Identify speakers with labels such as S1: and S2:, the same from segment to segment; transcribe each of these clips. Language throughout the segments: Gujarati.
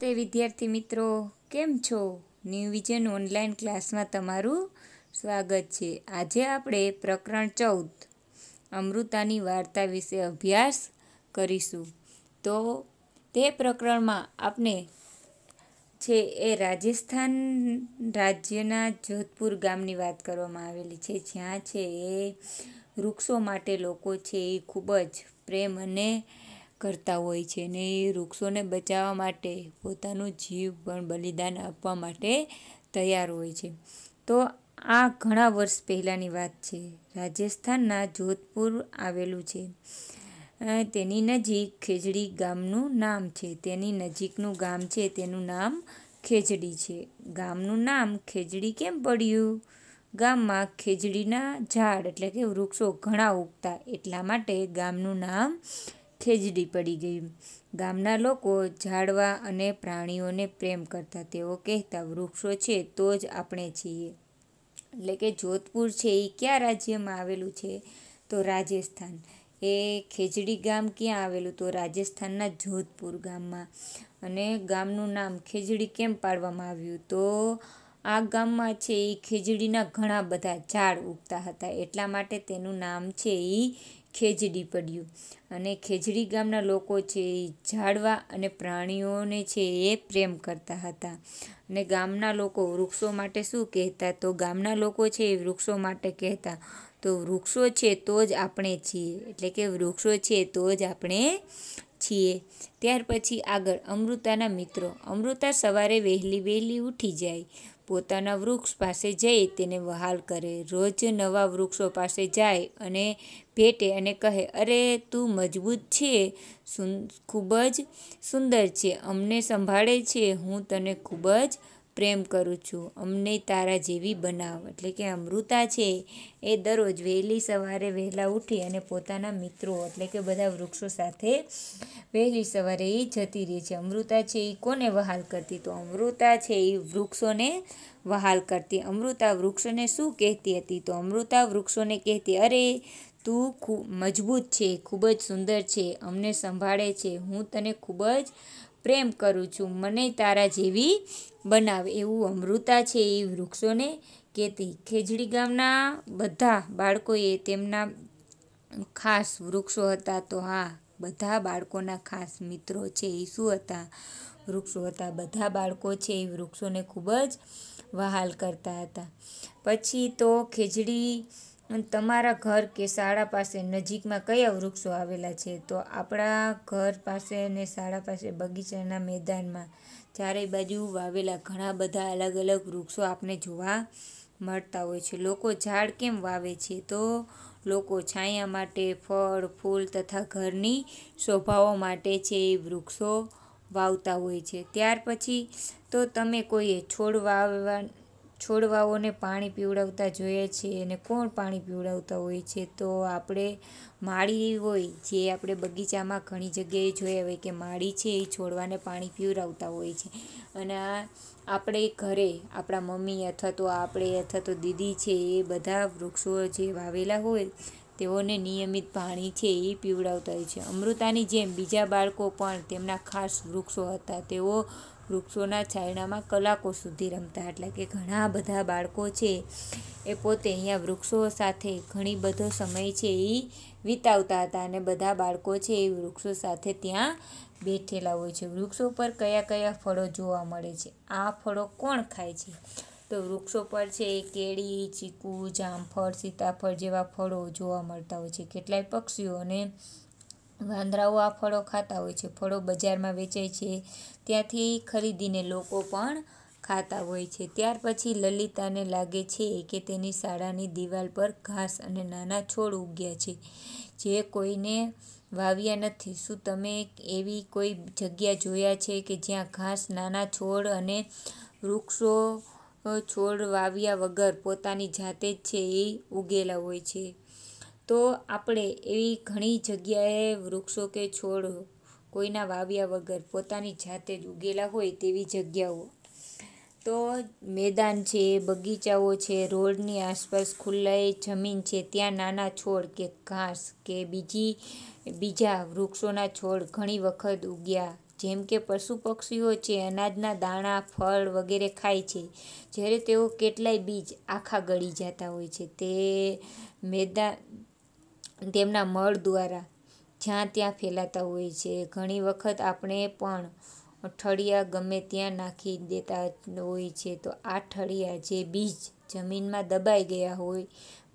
S1: નમસ્તે વિદ્યાર્થી મિત્રો કેમ છો ન્યૂ વિઝન ઓનલાઈન ક્લાસમાં તમારું સ્વાગત છે આજે આપણે પ્રકરણ ચૌદ અમૃતાની વાર્તા વિશે અભ્યાસ કરીશું તો તે પ્રકરણમાં આપણે છે એ રાજસ્થાન રાજ્યના જોધપુર ગામની વાત કરવામાં આવેલી છે જ્યાં છે એ વૃક્ષો માટે લોકો છે એ ખૂબ જ પ્રેમ અને કરતા હોય છે ને એ વૃક્ષોને બચાવવા માટે પોતાનું જીવ પણ બલિદાન આપવા માટે તૈયાર હોય છે તો આ ઘણા વર્ષ પહેલાંની વાત છે રાજસ્થાનના જોધપુર આવેલું છે તેની નજીક ખેજડી ગામનું નામ છે તેની નજીકનું ગામ છે તેનું નામ ખેજડી છે ગામનું નામ ખેજડી કેમ પડ્યું ગામમાં ખેજડીના ઝાડ એટલે કે વૃક્ષો ઘણા ઉગતા એટલા માટે ગામનું નામ ખેજડી પડી ગઈ ગામના લોકો ઝાડવા અને પ્રાણીઓને પ્રેમ કરતા તેઓ કહેતા વૃક્ષો છે તો જ આપણે છીએ એટલે કે જોધપુર છે એ કયા રાજ્યમાં આવેલું છે તો રાજસ્થાન એ ખેજડી ગામ ક્યાં આવેલું તો રાજસ્થાનના જોધપુર ગામમાં અને ગામનું નામ ખેજડી કેમ પાડવામાં આવ્યું તો આ ગામમાં છે એ ખેજડીના ઘણા બધા ઝાડ ઉગતા હતા એટલા માટે તેનું નામ છે એ ખેજડી પડ્યું અને ખેજડી ગામના લોકો છે એ ઝાડવા અને પ્રાણીઓને છે એ પ્રેમ કરતા હતા અને ગામના લોકો વૃક્ષો માટે શું કહેતા તો ગામના લોકો છે એ વૃક્ષો માટે કહેતા તો વૃક્ષો છે તો જ આપણે છીએ એટલે કે વૃક્ષો છે તો જ આપણે છીએ ત્યાર પછી આગળ અમૃતાના મિત્રો અમૃતા સવારે વહેલી વહેલી ઉઠી જાય પોતાના વૃક્ષ પાસે જઈ તેને વહાલ કરે રોજ નવા વૃક્ષો પાસે જાય અને ભેટે અને કહે અરે તું મજબૂત છે ખૂબ જ સુંદર છે અમને સંભાળે છે હું તને ખૂબ જ પ્રેમ કરું છું અમને તારા જેવી બનાવ એટલે કે અમૃતા છે એ દરરોજ વહેલી સવારે વહેલા ઉઠી અને પોતાના મિત્રો એટલે કે બધા વૃક્ષો સાથે વહેલી સવારે એ જતી રહે છે અમૃતા છે એ કોને વહાલ કરતી તો અમૃતા છે એ વૃક્ષોને વહાલ કરતી અમૃતા વૃક્ષોને શું કહેતી હતી તો અમૃતા વૃક્ષોને કહેતી અરે તું ખૂબ મજબૂત છે ખૂબ જ સુંદર છે અમને સંભાળે છે હું તને ખૂબ જ પ્રેમ કરું છું મને તારા જેવી બનાવે એવું અમૃતા છે એ વૃક્ષોને કહેતી ખેજડી ગામના બધા બાળકોએ તેમના ખાસ વૃક્ષો હતા તો હા બધા બાળકોના ખાસ મિત્રો છે એ શું હતા વૃક્ષો હતા બધા બાળકો છે એ વૃક્ષોને ખૂબ જ વહાલ કરતા હતા પછી તો ખેજડી તમારા ઘર કે શાળા પાસે નજીકમાં કયા વૃક્ષો આવેલા છે તો આપણા ઘર પાસે અને શાળા પાસે બગીચાના મેદાનમાં ચારે બાજુ વાવેલા ઘણા બધા અલગ અલગ વૃક્ષો આપણે જોવા મળતા હોય છે લોકો ઝાડ કેમ વાવે છે તો લોકો છાયા માટે ફળ ફૂલ તથા ઘરની શોભાઓ માટે છે એ વૃક્ષો વાવતા હોય છે ત્યાર પછી તો તમે કોઈએ છોડ વાવવા છોડવાઓને પાણી પીવડાવતા જોઈએ છીએ અને કોણ પાણી પીવડાવતા હોય છે તો આપણે માળી હોય જે આપણે બગીચામાં ઘણી જગ્યાએ જોયા હોય કે માળી છે એ છોડવાને પાણી પીવડાવતા હોય છે અને આપણે ઘરે આપણા મમ્મી અથવા તો આપણે અથવા તો દીદી છે એ બધા વૃક્ષો જે વાવેલા હોય તેઓને નિયમિત પાણી છે એ પીવડાવતા હોય છે અમૃતાની જેમ બીજા બાળકો પણ તેમના ખાસ વૃક્ષો હતા તેઓ વૃક્ષોના છાયણામાં કલાકો સુધી રમતા એટલે કે ઘણા બધા બાળકો છે એ પોતે અહીંયા વૃક્ષો સાથે ઘણી બધો સમય છે એ વિતાવતા હતા અને બધા બાળકો છે એ વૃક્ષો સાથે ત્યાં બેઠેલા હોય છે વૃક્ષો પર કયા કયા ફળો જોવા મળે છે આ ફળો કોણ ખાય છે તો વૃક્ષો પર છે કેળી ચીકુ જામફળ સીતાફળ જેવા ફળો જોવા મળતા હોય છે કેટલાય પક્ષીઓને વાંદરાઓ આ ફળો ખાતા હોય છે ફળો બજારમાં વેચાય છે ત્યાંથી ખરીદીને લોકો પણ ખાતા હોય છે ત્યાર પછી લલિતાને લાગે છે કે તેની શાળાની દિવાલ પર ઘાસ અને નાના છોડ ઉગ્યા છે જે કોઈને વાવ્યા નથી શું તમે એવી કોઈ જગ્યા જોયા છે કે જ્યાં ઘાસ નાના છોડ અને વૃક્ષો છોડ વાવ્યા વગર પોતાની જાતે જ છે એ ઉગેલા હોય છે તો આપણે એવી ઘણી જગ્યાએ વૃક્ષો કે છોડ કોઈના વાવ્યા વગર પોતાની જાતે જ ઉગેલા હોય તેવી જગ્યાઓ તો મેદાન છે બગીચાઓ છે રોડની આસપાસ ખુલ્લાઈ જમીન છે ત્યાં નાના છોડ કે ઘાસ કે બીજી બીજા વૃક્ષોના છોડ ઘણી વખત ઉગ્યા જેમ કે પશુ પક્ષીઓ છે અનાજના દાણા ફળ વગેરે ખાય છે જ્યારે તેઓ કેટલાય બીજ આખા ગળી જતા હોય છે તે મેદાન તેમના મળ દ્વારા જ્યાં ત્યાં ફેલાતા હોય છે ઘણી વખત આપણે પણ ઠળિયા ગમે ત્યાં નાખી દેતા હોય છે તો આ ઠળિયા જે બીજ જમીનમાં દબાઈ ગયા હોય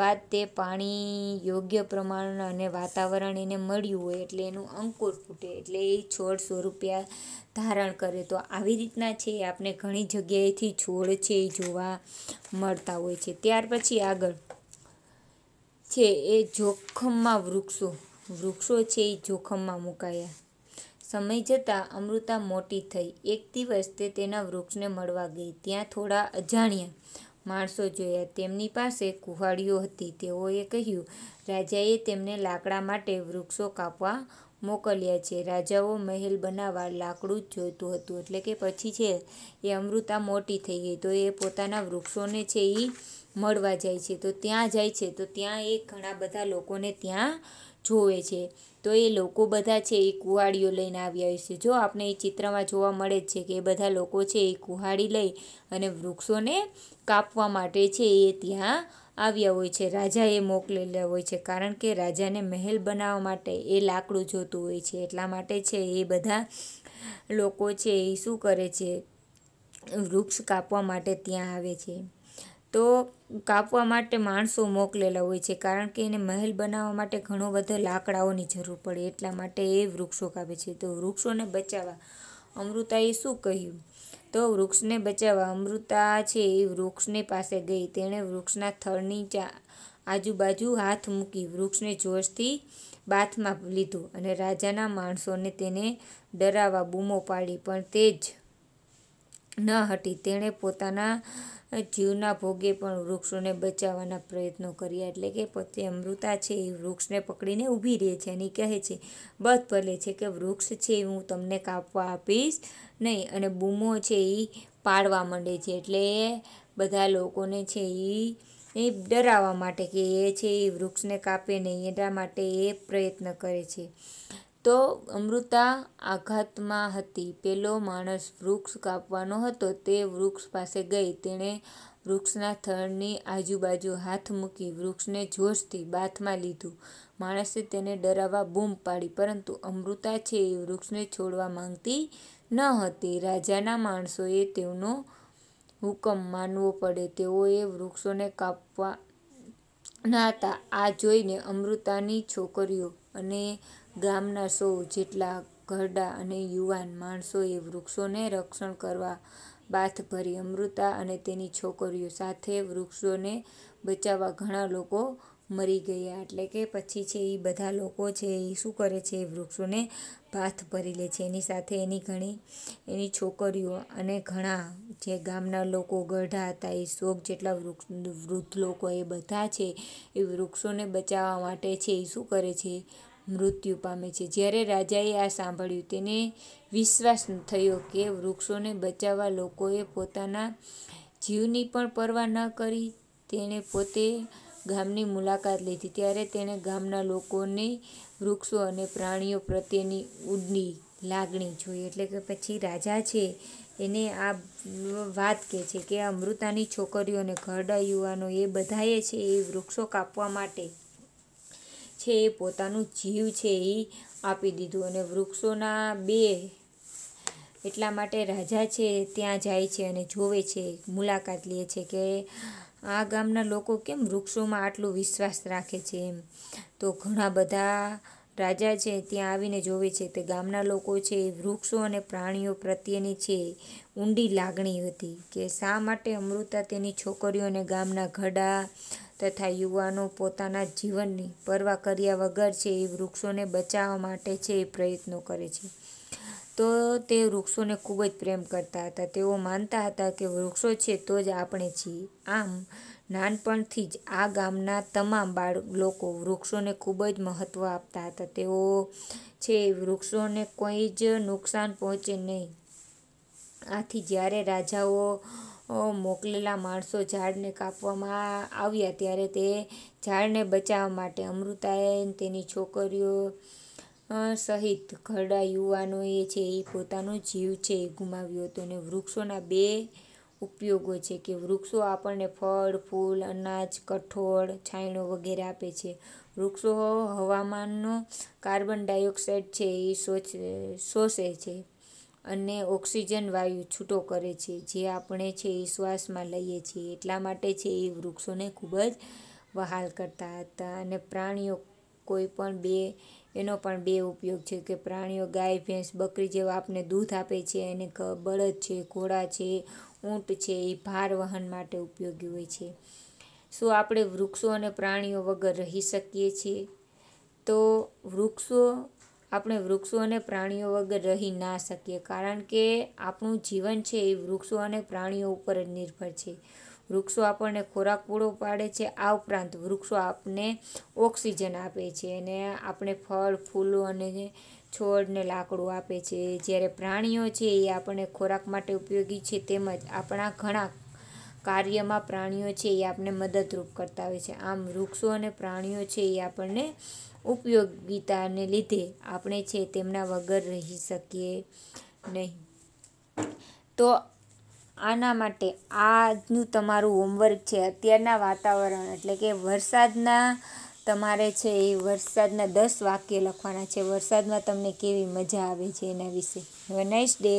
S1: બાદ તે પાણી યોગ્ય પ્રમાણ અને વાતાવરણ એને મળ્યું હોય એટલે એનું અંકુર ફૂટે એટલે એ છોડ સ્વરૂપિયા ધારણ કરે તો આવી રીતના છે આપણે ઘણી જગ્યાએથી છોડ છે એ જોવા મળતા હોય છે ત્યાર પછી આગળ છે એ જોખમમાં વૃક્ષો વૃક્ષો છે એ જોખમમાં મુકાયા સમય જતાં અમૃતા મોટી થઈ એક દિવસ તે તેના વૃક્ષને મળવા ગઈ ત્યાં થોડા અજાણ્યા માણસો જોયા તેમની પાસે કુહાડીઓ હતી તેઓએ કહ્યું રાજાએ તેમને લાકડા માટે વૃક્ષો કાપવા મોકલ્યા છે રાજાઓ મહેલ બનાવવા લાકડું જ જોઈતું હતું એટલે કે પછી છે એ અમૃતા મોટી થઈ ગઈ તો એ પોતાના વૃક્ષોને છે એ મળવા જાય છે તો ત્યાં જાય છે તો ત્યાં એ ઘણા બધા લોકોને ત્યાં જોવે છે તો એ લોકો બધા છે એ કુહાડીઓ લઈને આવ્યા છે જો આપણે એ ચિત્રમાં જોવા મળે જ છે કે એ બધા લોકો છે એ કુહાડી લઈ અને વૃક્ષોને કાપવા માટે છે એ ત્યાં આવ્યા હોય છે રાજાએ મોકલેલા હોય છે કારણ કે રાજાને મહેલ બનાવવા માટે એ લાકડું જોતું હોય છે એટલા માટે છે એ બધા લોકો છે એ શું કરે છે વૃક્ષ કાપવા માટે ત્યાં આવે છે તો કાપવા માટે માણસો મોકલેલા હોય છે કારણ કે એને મહેલ બનાવવા માટે ઘણો બધો લાકડાઓની જરૂર પડે એટલા માટે એ વૃક્ષો કાપે છે તો વૃક્ષોને બચાવવા અમૃતાએ શું કહ્યું તો વૃક્ષને બચાવવા અમૃતા છે એ વૃક્ષની પાસે ગઈ તેણે વૃક્ષના થળની ચા આજુબાજુ હાથ મૂકી વૃક્ષને જોશથી બાથમાં લીધું અને રાજાના માણસોને તેને ડરાવવા બૂમો પાડી પણ તે જ ન હતી તેણે પોતાના જીવના ભોગે પણ વૃક્ષોને બચાવવાના પ્રયત્નો કર્યા એટલે કે પોતે અમૃતા છે એ વૃક્ષને પકડીને ઊભી રહે છે અને કહે છે બધ ભલે છે કે વૃક્ષ છે એ હું તમને કાપવા આપીશ નહીં અને બૂમો છે એ પાડવા માંડે છે એટલે બધા લોકોને છે એ એ ડરાવવા માટે કે એ છે એ વૃક્ષને કાપે નહીં એના માટે એ પ્રયત્ન કરે છે તો અમૃતા આઘાતમાં હતી. પેલો માણસ વૃક્ષ કાપવાનો હતો તે વૃક્ષ પાસે ગઈ. તેણે વૃક્ષના થળની આજુબાજુ હાથ મૂકી વૃક્ષને જોશથી બાથમાં લીધું. માણસે તેને ડરાવવા બૂમ પાડી પરંતુ અમૃતા છે એ વૃક્ષને છોડવા માંગતી ન હતી. રાજાના માણસોએ તેમનો હુકમ માનવો પડે. તેઓએ વૃક્ષોને કાપવા કાપવાના હતા. આ જોઈને અમૃતાની છોકરીઓ અને ગામના સૌ જેટલા ઘરડા અને યુવાન માણસોએ વૃક્ષોને રક્ષણ કરવા બાથ ભરી અમૃતા અને તેની છોકરીઓ સાથે વૃક્ષોને બચાવવા ઘણા લોકો મરી ગયા એટલે કે પછી છે એ બધા લોકો છે એ શું કરે છે એ વૃક્ષોને ભાથ ભરી લે છે એની સાથે એની ઘણી એની છોકરીઓ અને ઘણા જે ગામના લોકો ગઢા હતા એ શોક જેટલા વૃક્ષ વૃદ્ધ લોકો એ બધા છે એ વૃક્ષોને બચાવવા માટે છે એ શું કરે છે મૃત્યુ પામે છે જ્યારે રાજાએ આ સાંભળ્યું તેને વિશ્વાસ થયો કે વૃક્ષોને બચાવવા લોકોએ પોતાના જીવની પણ પરવા ન કરી તેણે પોતે ગામની મુલાકાત લીધી ત્યારે તેણે ગામના લોકોને વૃક્ષો અને પ્રાણીઓ પ્રત્યેની ઉડની લાગણી જોઈ એટલે કે પછી રાજા છે એને આ વાત કહે છે કે અમૃતાની છોકરીઓને ઘરડા યુવાનો એ બધાએ છે એ વૃક્ષો કાપવા માટે છે એ પોતાનું જીવ છે એ આપી દીધું અને વૃક્ષોના બે એટલા માટે રાજા છે ત્યાં જાય છે અને જોવે છે મુલાકાત લે છે કે આ ગામના લોકો કેમ વૃક્ષોમાં આટલો વિશ્વાસ રાખે છે એમ તો ઘણા બધા રાજા છે ત્યાં આવીને જોવે છે તે ગામના લોકો છે વૃક્ષો અને પ્રાણીઓ પ્રત્યેની છે ઊંડી લાગણી હતી કે શા માટે અમૃતા તેની છોકરીઓને ગામના ઘડા તથા યુવાનો પોતાના જીવનની પરવા કર્યા વગર છે એ વૃક્ષોને બચાવવા માટે છે એ પ્રયત્નો કરે છે તો તે વૃક્ષોને ખૂબ જ પ્રેમ કરતા હતા તેઓ માનતા હતા કે વૃક્ષો છે તો જ આપણે છીએ આમ નાનપણથી જ આ ગામના તમામ બાળ લોકો વૃક્ષોને ખૂબ જ મહત્ત્વ આપતા હતા તેઓ છે વૃક્ષોને કોઈ જ નુકસાન પહોંચે નહીં આથી જ્યારે રાજાઓ મોકલેલા માણસો ઝાડને કાપવામાં આવ્યા ત્યારે તે ઝાડને બચાવવા માટે અમૃતાએ તેની છોકરીઓ સહિત ઘરડા યુવાનો એ છે એ પોતાનો જીવ છે એ ગુમાવ્યો હતો અને વૃક્ષોના બે ઉપયોગો છે કે વૃક્ષો આપણને ફળ ફૂલ અનાજ કઠોળ છાંયડો વગેરે આપે છે વૃક્ષો હવામાનનો કાર્બન ડાયોક્સાઇડ છે એ શોષે છે અને ઓક્સિજન વાયુ છૂટો કરે છે જે આપણે છે એ શ્વાસમાં લઈએ છીએ એટલા માટે છે એ વૃક્ષોને ખૂબ જ વહાલ કરતા હતા અને પ્રાણીઓ કોઈ પણ બે એનો પણ બે ઉપયોગ છે કે પ્રાણીઓ ગાય ભેંસ બકરી જેવા આપણને દૂધ આપે છે અને બળદ છે ઘોડા છે ઊંટ છે એ ભાર વહન માટે ઉપયોગી હોય છે શું આપણે વૃક્ષો અને પ્રાણીઓ વગર રહી શકીએ છીએ તો વૃક્ષો આપણે વૃક્ષો અને પ્રાણીઓ વગર રહી ના શકીએ કારણ કે આપણું જીવન છે એ વૃક્ષો અને પ્રાણીઓ ઉપર જ નિર્ભર છે વૃક્ષો આપણને ખોરાક પૂરો પાડે છે આ ઉપરાંત વૃક્ષો આપને ઓક્સિજન આપે છે અને આપણે ફળ ફૂલો અને છોડને લાકડું આપે છે જ્યારે પ્રાણીઓ છે એ આપણને ખોરાક માટે ઉપયોગી છે તેમજ આપણા ઘણા કાર્યમાં પ્રાણીઓ છે એ આપણને મદદરૂપ કરતા હોય છે આમ વૃક્ષો અને પ્રાણીઓ છે એ આપણને ઉપયોગિતાને લીધે આપણે છે તેમના વગર રહી શકીએ નહીં તો આના માટે આજનું તમારું હોમવર્ક છે અત્યારના વાતાવરણ એટલે કે વરસાદના તમારે છે એ વરસાદના દસ વાક્ય લખવાના છે વરસાદમાં તમને કેવી મજા આવે છે એના વિશે હવે નાઇસ ડે